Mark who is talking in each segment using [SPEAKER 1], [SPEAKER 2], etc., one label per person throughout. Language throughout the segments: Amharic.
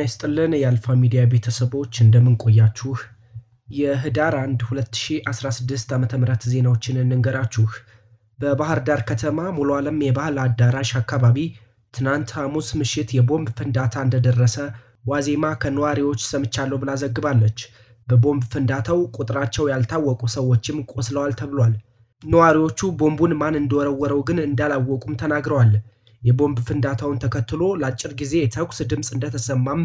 [SPEAKER 1] ጤና ይስጥልን የአልፋ ሚዲያ ቤተሰቦች እንደምን ቆያችሁ? የህዳር 1 2016 ዓ ም ዜናዎችን እንንገራችሁ። በባህር ዳር ከተማ ሙሉ ዓለም የባህል አዳራሽ አካባቢ ትናንት ሐሙስ ምሽት የቦምብ ፍንዳታ እንደደረሰ ዋዜማ ከነዋሪዎች ሰምቻለሁ ብላ ዘግባለች። በቦምብ ፍንዳታው ቁጥራቸው ያልታወቁ ሰዎችም ቆስለዋል ተብሏል። ነዋሪዎቹ ቦምቡን ማን እንደወረወረው ግን እንዳላወቁም ተናግረዋል። የቦምብ ፍንዳታውን ተከትሎ ለአጭር ጊዜ የተኩስ ድምፅ እንደተሰማም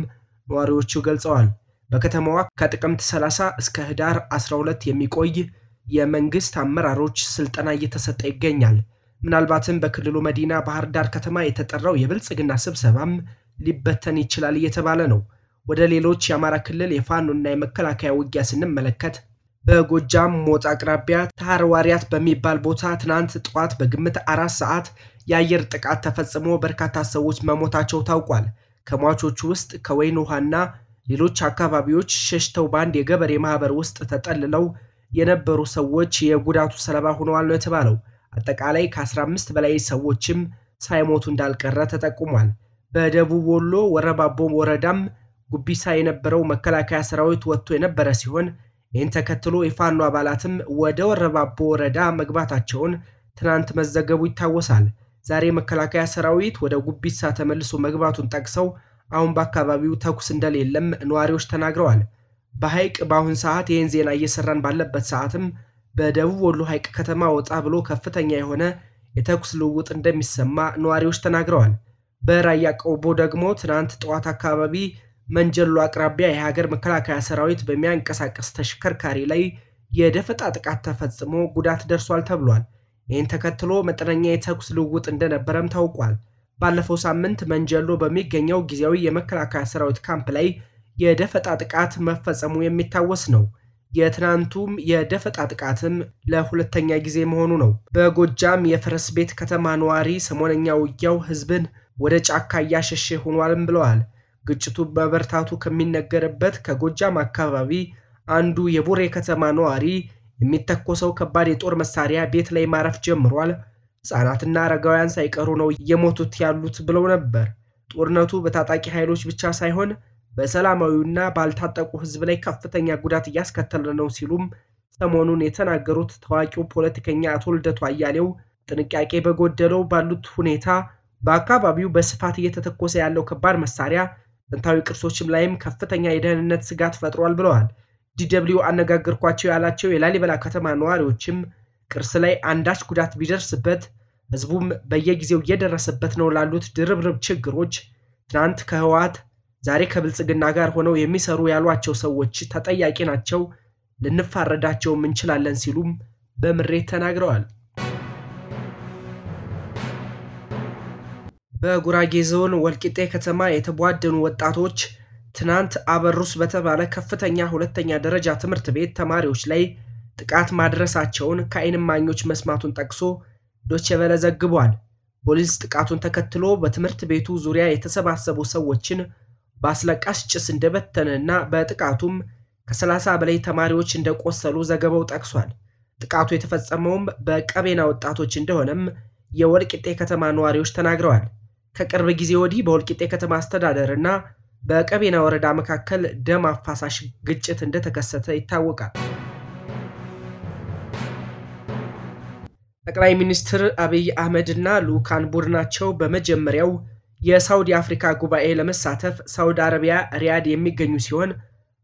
[SPEAKER 1] ነዋሪዎቹ ገልጸዋል። በከተማዋ ከጥቅምት 30 እስከ ህዳር 12 የሚቆይ የመንግስት አመራሮች ስልጠና እየተሰጠ ይገኛል። ምናልባትም በክልሉ መዲና ባህር ዳር ከተማ የተጠራው የብልጽግና ስብሰባም ሊበተን ይችላል እየተባለ ነው። ወደ ሌሎች የአማራ ክልል የፋኖና የመከላከያ ውጊያ ስንመለከት በጎጃም ሞጣ አቅራቢያ ታርዋሪያት በሚባል ቦታ ትናንት ጠዋት በግምት አራት ሰዓት የአየር ጥቃት ተፈጽሞ በርካታ ሰዎች መሞታቸው ታውቋል። ከሟቾቹ ውስጥ ከወይን ውሃና ሌሎች አካባቢዎች ሸሽተው በአንድ የገበሬ ማህበር ውስጥ ተጠልለው የነበሩ ሰዎች የጉዳቱ ሰለባ ሆነዋል ነው የተባለው። አጠቃላይ ከ15 በላይ ሰዎችም ሳይሞቱ እንዳልቀረ ተጠቁሟል። በደቡብ ወሎ ወረባቦ ወረዳም ጉቢሳ የነበረው መከላከያ ሰራዊት ወጥቶ የነበረ ሲሆን ይህን ተከትሎ የፋኖ አባላትም ወደ ወረባቦ ወረዳ መግባታቸውን ትናንት መዘገቡ ይታወሳል። ዛሬ መከላከያ ሰራዊት ወደ ጉቢሳ ተመልሶ መግባቱን ጠቅሰው አሁን በአካባቢው ተኩስ እንደሌለም ነዋሪዎች ተናግረዋል። በሐይቅ በአሁን ሰዓት ይህን ዜና እየሰራን ባለበት ሰዓትም በደቡብ ወሎ ሐይቅ ከተማ ወጣ ብሎ ከፍተኛ የሆነ የተኩስ ልውውጥ እንደሚሰማ ነዋሪዎች ተናግረዋል። በራያ ቆቦ ደግሞ ትናንት ጠዋት አካባቢ መንጀሎ አቅራቢያ የሀገር መከላከያ ሰራዊት በሚያንቀሳቀስ ተሽከርካሪ ላይ የደፈጣ ጥቃት ተፈጽሞ ጉዳት ደርሷል ተብሏል። ይህን ተከትሎ መጠነኛ የተኩስ ልውውጥ እንደነበረም ታውቋል። ባለፈው ሳምንት መንጀሎ በሚገኘው ጊዜያዊ የመከላከያ ሰራዊት ካምፕ ላይ የደፈጣ ጥቃት መፈጸሙ የሚታወስ ነው። የትናንቱም የደፈጣ ጥቃትም ለሁለተኛ ጊዜ መሆኑ ነው። በጎጃም የፈረስ ቤት ከተማ ነዋሪ ሰሞነኛ ውጊያው ህዝብን ወደ ጫካ እያሸሸ ሆኗልም ብለዋል። ግጭቱ በበርታቱ ከሚነገርበት ከጎጃም አካባቢ አንዱ የቡሬ ከተማ ነዋሪ የሚተኮሰው ከባድ የጦር መሳሪያ ቤት ላይ ማረፍ ጀምሯል፣ ሕፃናትና አረጋውያን ሳይቀሩ ነው እየሞቱት ያሉት ብለው ነበር። ጦርነቱ በታጣቂ ኃይሎች ብቻ ሳይሆን በሰላማዊና ባልታጠቁ ሕዝብ ላይ ከፍተኛ ጉዳት እያስከተለ ነው ሲሉም ሰሞኑን የተናገሩት ታዋቂው ፖለቲከኛ አቶ ልደቱ አያሌው ጥንቃቄ በጎደለው ባሉት ሁኔታ በአካባቢው በስፋት እየተተኮሰ ያለው ከባድ መሳሪያ ጥንታዊ ቅርሶችም ላይም ከፍተኛ የደህንነት ስጋት ፈጥሯል ብለዋል። ዲደብሊው አነጋገርኳቸው ያላቸው የላሊበላ ከተማ ነዋሪዎችም ቅርስ ላይ አንዳች ጉዳት ቢደርስበት ህዝቡም በየጊዜው እየደረሰበት ነው ላሉት ድርብርብ ችግሮች ትናንት ከህወሓት ዛሬ ከብልጽግና ጋር ሆነው የሚሰሩ ያሏቸው ሰዎች ተጠያቂ ናቸው፣ ልንፋረዳቸውም እንችላለን ሲሉም በምሬት ተናግረዋል። በጉራጌ ዞን ወልቂጤ ከተማ የተቧደኑ ወጣቶች ትናንት አበሩስ በተባለ ከፍተኛ ሁለተኛ ደረጃ ትምህርት ቤት ተማሪዎች ላይ ጥቃት ማድረሳቸውን ከዓይን እማኞች መስማቱን ጠቅሶ ዶቸበለ ዘግቧል። ፖሊስ ጥቃቱን ተከትሎ በትምህርት ቤቱ ዙሪያ የተሰባሰቡ ሰዎችን በአስለቃሽ ጭስ ና በጥቃቱም ከ30 በላይ ተማሪዎች እንደቆሰሉ ዘገባው ጠቅሷል። ጥቃቱ የተፈጸመውም በቀቤና ወጣቶች እንደሆነም የወልቂጤ ከተማ ነዋሪዎች ተናግረዋል። ከቅርብ ጊዜ ወዲህ በወልቂጤ ከተማ አስተዳደር እና በቀቤና ወረዳ መካከል ደም አፋሳሽ ግጭት እንደተከሰተ ይታወቃል። ጠቅላይ ሚኒስትር አብይ አህመድ እና ልዑካን ቡድናቸው በመጀመሪያው የሳውዲ አፍሪካ ጉባኤ ለመሳተፍ ሳውዲ አረቢያ ሪያድ የሚገኙ ሲሆን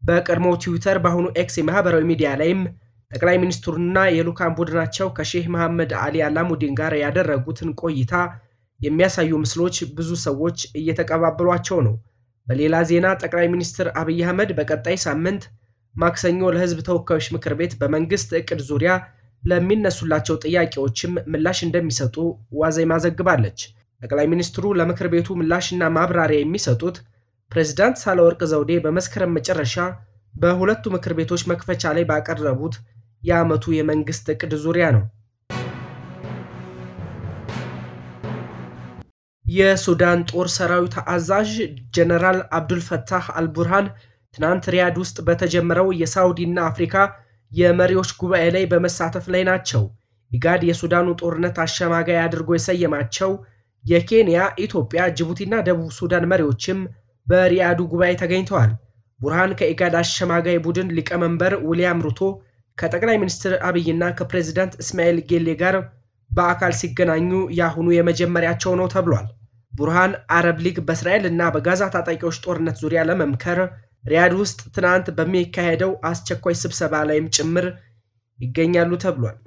[SPEAKER 1] በቀድሞ ትዊተር በአሁኑ ኤክስ የማህበራዊ ሚዲያ ላይም ጠቅላይ ሚኒስትሩና የሉካን ቡድናቸው ከሼህ መሐመድ አሊ አላሙዲን ጋር ያደረጉትን ቆይታ የሚያሳዩ ምስሎች ብዙ ሰዎች እየተቀባበሏቸው ነው። በሌላ ዜና ጠቅላይ ሚኒስትር አብይ አህመድ በቀጣይ ሳምንት ማክሰኞ ለህዝብ ተወካዮች ምክር ቤት በመንግስት እቅድ ዙሪያ ለሚነሱላቸው ጥያቄዎችም ምላሽ እንደሚሰጡ ዋዜማ ዘግባለች። ጠቅላይ ሚኒስትሩ ለምክር ቤቱ ምላሽና ማብራሪያ የሚሰጡት ፕሬዚዳንት ሳህለወርቅ ዘውዴ በመስከረም መጨረሻ በሁለቱ ምክር ቤቶች መክፈቻ ላይ ባቀረቡት የዓመቱ የመንግስት እቅድ ዙሪያ ነው። የሱዳን ጦር ሰራዊት አዛዥ ጀነራል አብዱልፈታህ አልቡርሃን ትናንት ሪያድ ውስጥ በተጀመረው የሳውዲና አፍሪካ የመሪዎች ጉባኤ ላይ በመሳተፍ ላይ ናቸው። ኢጋድ የሱዳኑ ጦርነት አሸማጋይ አድርጎ የሰየማቸው የኬንያ፣ ኢትዮጵያ፣ ጅቡቲና ደቡብ ሱዳን መሪዎችም በሪያዱ ጉባኤ ተገኝተዋል። ቡርሃን ከኢጋድ አሸማጋይ ቡድን ሊቀመንበር ዊልያም ሩቶ ከጠቅላይ ሚኒስትር አብይና ከፕሬዚዳንት እስማኤል ጌሌ ጋር በአካል ሲገናኙ ያሁኑ የመጀመሪያቸው ነው ተብሏል። ቡርሃን አረብ ሊግ በእስራኤል እና በጋዛ ታጣቂዎች ጦርነት ዙሪያ ለመምከር ሪያድ ውስጥ ትናንት በሚካሄደው አስቸኳይ ስብሰባ ላይም ጭምር ይገኛሉ ተብሏል።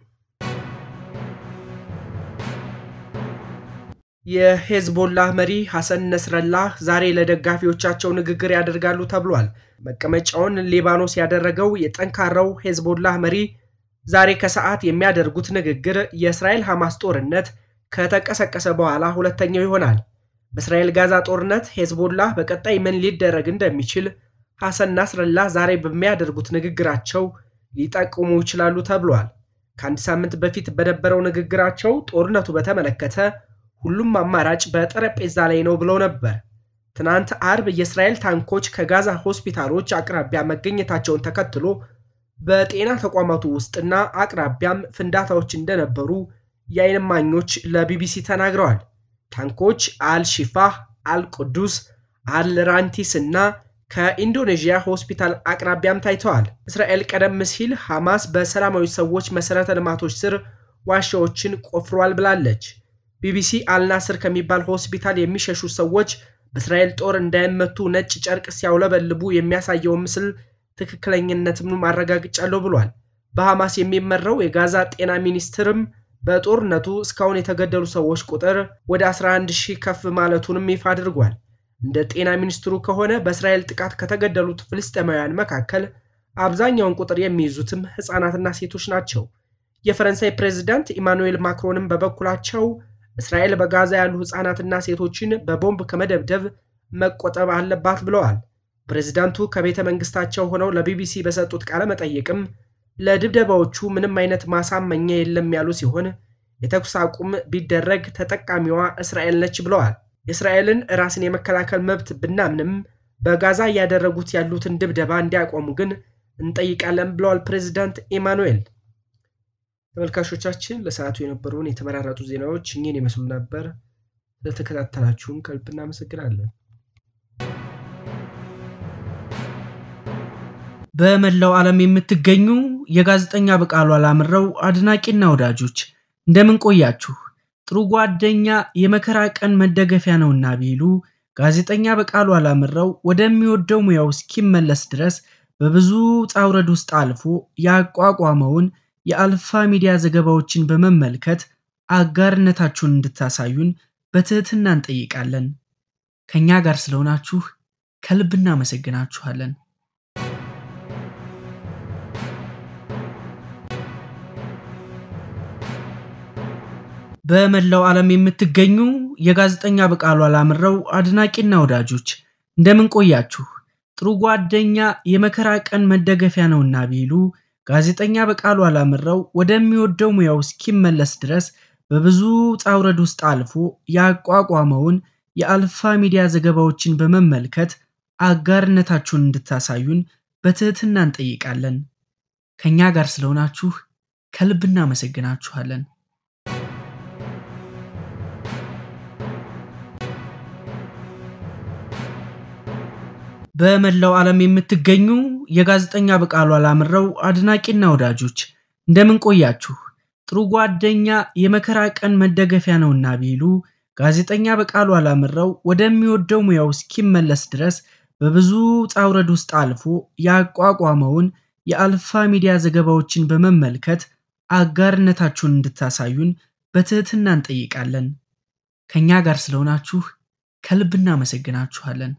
[SPEAKER 1] የሄዝቦላ መሪ ሐሰን ነስረላህ ዛሬ ለደጋፊዎቻቸው ንግግር ያደርጋሉ ተብሏል። መቀመጫውን ሊባኖስ ያደረገው የጠንካራው ሄዝቦላህ መሪ ዛሬ ከሰዓት የሚያደርጉት ንግግር የእስራኤል ሐማስ ጦርነት ከተቀሰቀሰ በኋላ ሁለተኛው ይሆናል። በእስራኤል ጋዛ ጦርነት ሄዝቦላ በቀጣይ ምን ሊደረግ እንደሚችል ሐሰን ናስረላ ዛሬ በሚያደርጉት ንግግራቸው ሊጠቁሙ ይችላሉ ተብሏል። ከአንድ ሳምንት በፊት በነበረው ንግግራቸው ጦርነቱ በተመለከተ ሁሉም አማራጭ በጠረጴዛ ላይ ነው ብለው ነበር። ትናንት አርብ የእስራኤል ታንኮች ከጋዛ ሆስፒታሎች አቅራቢያ መገኘታቸውን ተከትሎ በጤና ተቋማቱ ውስጥና አቅራቢያም ፍንዳታዎች እንደነበሩ የአይን እማኞች ለቢቢሲ ተናግረዋል። ታንኮች አልሺፋህ፣ አልቁዱስ፣ አልራንቲስ እና ከኢንዶኔዥያ ሆስፒታል አቅራቢያም ታይተዋል። እስራኤል ቀደም ሲል ሐማስ በሰላማዊ ሰዎች መሠረተ ልማቶች ስር ዋሻዎችን ቆፍሯል ብላለች። ቢቢሲ አልናስር ከሚባል ሆስፒታል የሚሸሹ ሰዎች በእስራኤል ጦር እንዳይመቱ ነጭ ጨርቅ ሲያውለበልቡ የሚያሳየውን ምስል ትክክለኝነትም አረጋግጫለሁ ብሏል። በሐማስ የሚመራው የጋዛ ጤና ሚኒስትርም በጦርነቱ እስካሁን የተገደሉ ሰዎች ቁጥር ወደ 11 ሺህ ከፍ ማለቱንም ይፋ አድርጓል። እንደ ጤና ሚኒስትሩ ከሆነ በእስራኤል ጥቃት ከተገደሉት ፍልስጤማውያን መካከል አብዛኛውን ቁጥር የሚይዙትም ሕፃናትና ሴቶች ናቸው። የፈረንሳይ ፕሬዚዳንት ኢማኑኤል ማክሮንም በበኩላቸው እስራኤል በጋዛ ያሉ ሕፃናትና ሴቶችን በቦምብ ከመደብደብ መቆጠብ አለባት ብለዋል። ፕሬዚዳንቱ ከቤተ መንግስታቸው ሆነው ለቢቢሲ በሰጡት ቃለ መጠይቅም ለድብደባዎቹ ምንም አይነት ማሳመኛ የለም ያሉ ሲሆን የተኩስ አቁም ቢደረግ ተጠቃሚዋ እስራኤል ነች ብለዋል። የእስራኤልን ራስን የመከላከል መብት ብናምንም በጋዛ እያደረጉት ያሉትን ድብደባ እንዲያቆሙ ግን እንጠይቃለን ብለዋል ፕሬዚዳንት ኢማኑኤል። ተመልካቾቻችን ለሰዓቱ የነበሩን የተመራረጡ ዜናዎች እኚህን ይመስሉ ነበር። ስለተከታተላችሁን ከልብ እናመሰግናለን። በመላው ዓለም የምትገኙ የጋዜጠኛ በቃሉ አላምረው አድናቂና ወዳጆች እንደምን ቆያችሁ? ጥሩ ጓደኛ የመከራ ቀን መደገፊያ ነውና ቢሉ ጋዜጠኛ በቃሉ አላምረው ወደሚወደው ሙያው እስኪመለስ ድረስ በብዙ ውጣ ውረድ ውስጥ አልፎ ያቋቋመውን የአልፋ ሚዲያ ዘገባዎችን በመመልከት አጋርነታችሁን እንድታሳዩን በትህትና እንጠይቃለን። ከእኛ ጋር ስለሆናችሁ ከልብ እናመሰግናችኋለን። በመላው ዓለም የምትገኙ የጋዜጠኛ በቃሉ አላምረው አድናቂና ወዳጆች እንደምን ቆያችሁ? ጥሩ ጓደኛ የመከራ ቀን መደገፊያ ነውና ቢሉ ጋዜጠኛ በቃሉ አላምረው ወደሚወደው ሙያው እስኪመለስ ድረስ በብዙ ጣውረድ ውስጥ አልፎ ያቋቋመውን የአልፋ ሚዲያ ዘገባዎችን በመመልከት አጋርነታችሁን እንድታሳዩን በትህትና እንጠይቃለን። ከእኛ ጋር ስለሆናችሁ ከልብ እናመሰግናችኋለን። በመላው ዓለም የምትገኙ የጋዜጠኛ በቃሉ አላምረው አድናቂና ወዳጆች እንደምን ቆያችሁ? ጥሩ ጓደኛ የመከራ ቀን መደገፊያ ነውና ቢሉ ጋዜጠኛ በቃሉ አላምረው ወደሚወደው ሙያው እስኪመለስ ድረስ በብዙ ጣውረድ ውስጥ አልፎ ያቋቋመውን የአልፋ ሚዲያ ዘገባዎችን በመመልከት አጋርነታችሁን እንድታሳዩን በትህትና እንጠይቃለን። ከእኛ ጋር ስለሆናችሁ ከልብ እናመሰግናችኋለን።